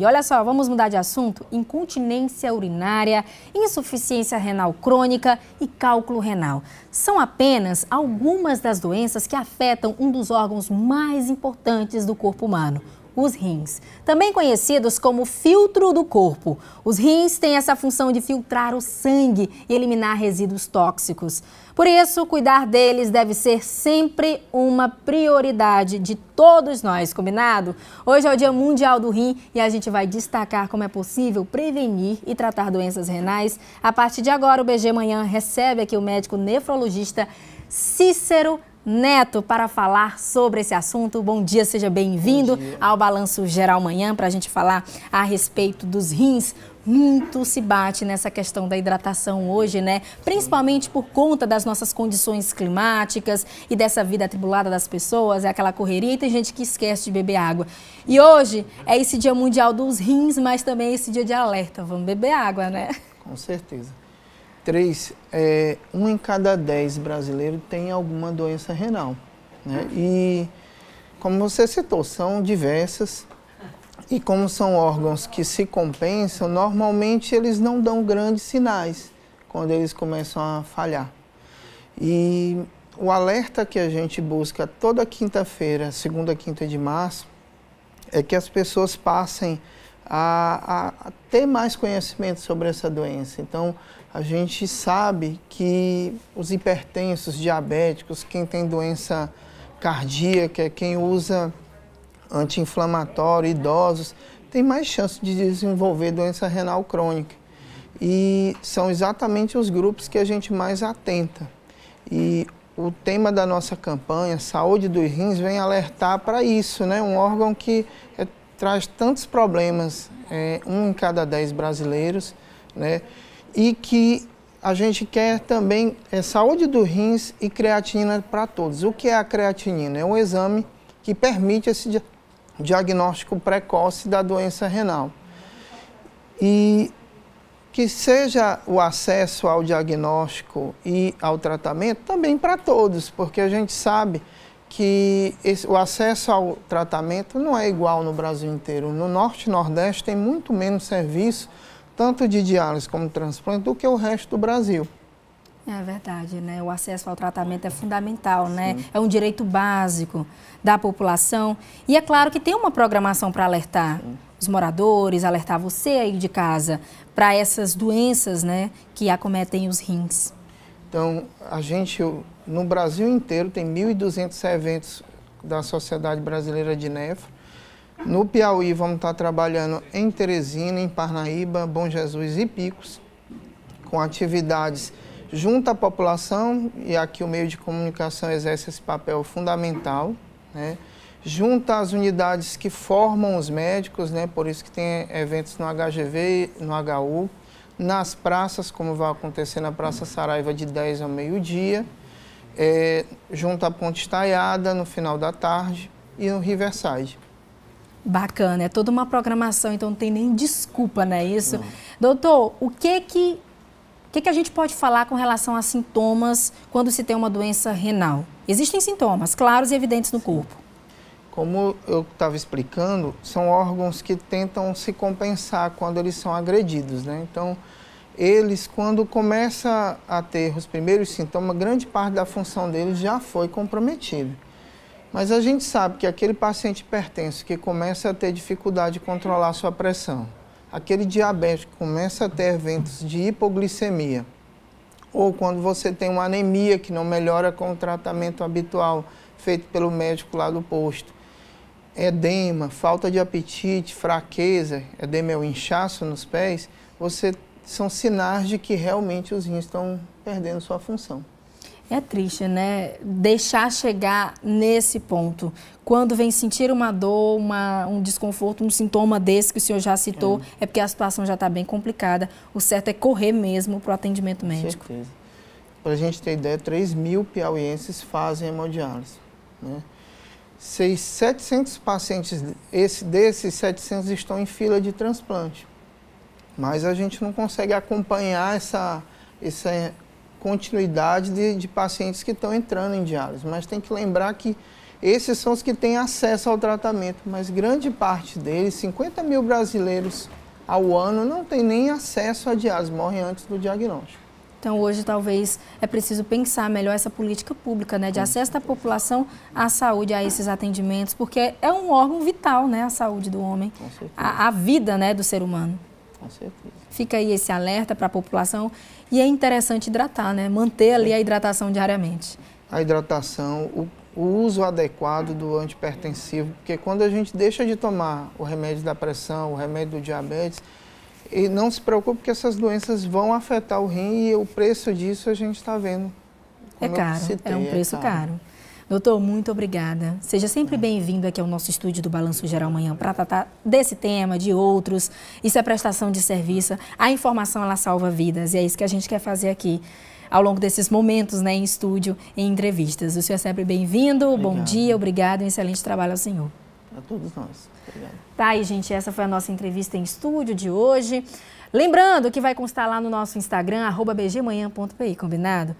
E olha só, vamos mudar de assunto? Incontinência urinária, insuficiência renal crônica e cálculo renal. São apenas algumas das doenças que afetam um dos órgãos mais importantes do corpo humano, os rins, também conhecidos como filtro do corpo. Os rins têm essa função de filtrar o sangue e eliminar resíduos tóxicos. Por isso, cuidar deles deve ser sempre uma prioridade de todos nós, combinado? Hoje é o Dia Mundial do Rim e a gente vai destacar como é possível prevenir e tratar doenças renais. A partir de agora, o BG Manhã recebe aqui o médico nefrologista Cícero Neto para falar sobre esse assunto. Bom dia, seja bem-vindo ao Balanço Geral Manhã para a gente falar a respeito dos rins. Muito se bate nessa questão da hidratação hoje, né? Principalmente por conta das nossas condições climáticas e dessa vida atribulada das pessoas, é aquela correria e tem gente que esquece de beber água. E hoje é esse dia mundial dos rins, mas também é esse dia de alerta. Vamos beber água, né? Com certeza três, é, um em cada dez brasileiros tem alguma doença renal. Né? E, como você citou, são diversas. E como são órgãos que se compensam, normalmente eles não dão grandes sinais quando eles começam a falhar. E o alerta que a gente busca toda quinta-feira, segunda quinta de março, é que as pessoas passem a, a, ter mais conhecimento sobre essa doença. Então, a gente sabe que os hipertensos, diabéticos, quem tem doença cardíaca, quem usa anti-inflamatório, idosos, tem mais chance de desenvolver doença renal crônica. E são exatamente os grupos que a gente mais atenta. E o tema da nossa campanha, Saúde dos Rins, vem alertar para isso, né? Um órgão que é traz tantos problemas, é, um em cada dez brasileiros, né? E que a gente quer também é, saúde do rins e creatinina para todos. O que é a creatinina? É um exame que permite esse diagnóstico precoce da doença renal. E que seja o acesso ao diagnóstico e ao tratamento também para todos, porque a gente sabe que esse, o acesso ao tratamento não é igual no Brasil inteiro. No Norte e Nordeste tem muito menos serviço, tanto de diálise como de transplante, do que o resto do Brasil. É verdade, né? O acesso ao tratamento é fundamental, né? Sim. né? É um direito básico da população. E é claro que tem uma programação para alertar Sim. os moradores, alertar você aí de casa para essas doenças, né, que acometem os rins. Então, a gente, no Brasil inteiro, tem 1.200 eventos da Sociedade Brasileira de Nefro. No Piauí, vamos estar trabalhando em Teresina, em Parnaíba, Bom Jesus e Picos, com atividades junto à população, e aqui o meio de comunicação exerce esse papel fundamental, né? junto às unidades que formam os médicos, né? por isso que tem eventos no HGV, no HU, nas praças, como vai acontecer na Praça Saraiva de 10 ao meio-dia, é, junto à Ponte Estaiada no final da tarde e no Riverside. Bacana, é toda uma programação, então não tem nem desculpa, não é isso? Não. Doutor, o que que, que que a gente pode falar com relação a sintomas quando se tem uma doença renal? Existem sintomas claros e evidentes no corpo. Como eu estava explicando, são órgãos que tentam se compensar quando eles são agredidos, né? Então, eles, quando começa a ter os primeiros sintomas, grande parte da função deles já foi comprometida. Mas a gente sabe que aquele paciente hipertenso que começa a ter dificuldade de controlar sua pressão, aquele diabético que começa a ter eventos de hipoglicemia, ou quando você tem uma anemia que não melhora com o tratamento habitual feito pelo médico lá do posto, edema, falta de apetite, fraqueza, edema é o inchaço nos pés, você são sinais de que realmente os rins estão perdendo sua função. É triste, né? Deixar chegar nesse ponto. Quando vem sentir uma dor, uma, um desconforto, um sintoma desse que o senhor já citou, é, é porque a situação já está bem complicada. O certo é correr mesmo para o atendimento médico. Para a gente ter ideia, 3 mil piauienses fazem hemodiálise. Né? seis, 700 pacientes, esse, desses 700 estão em fila de transplante. Mas a gente não consegue acompanhar essa, essa continuidade de, de pacientes que estão entrando em diálise. Mas tem que lembrar que esses são os que têm acesso ao tratamento, mas grande parte deles, 50 mil brasileiros ao ano, não tem nem acesso à diálise, morrem antes do diagnóstico. Então, hoje, talvez, é preciso pensar melhor essa política pública né, de acesso da população à saúde, a esses atendimentos, porque é um órgão vital, né, a saúde do homem, a, a, vida né, do ser humano. Com certeza. Fica aí esse alerta para a população e é interessante hidratar, né, manter ali a hidratação diariamente. A hidratação, o, o uso adequado do antipertensivo, porque quando a gente deixa de tomar o remédio da pressão, o remédio do diabetes, e não se preocupe que essas doenças vão afetar o rim e o preço disso a gente está vendo. É caro, é citei, é um preço é caro. caro. Doutor, muito obrigada. Seja sempre é. bem-vindo aqui ao nosso estúdio do Balanço Geral Manhã para tratar desse tema, de outros. Isso é prestação de serviço. A informação, ela salva vidas e é isso que a gente quer fazer aqui ao longo desses momentos né, em estúdio, em entrevistas. O senhor é sempre bem-vindo. Bom dia, obrigado e um excelente trabalho ao senhor a é todos nós. Tá, tá aí, gente, essa foi a nossa entrevista em estúdio de hoje. Lembrando que vai constar lá no nosso Instagram, bgmanhã.pi, combinado?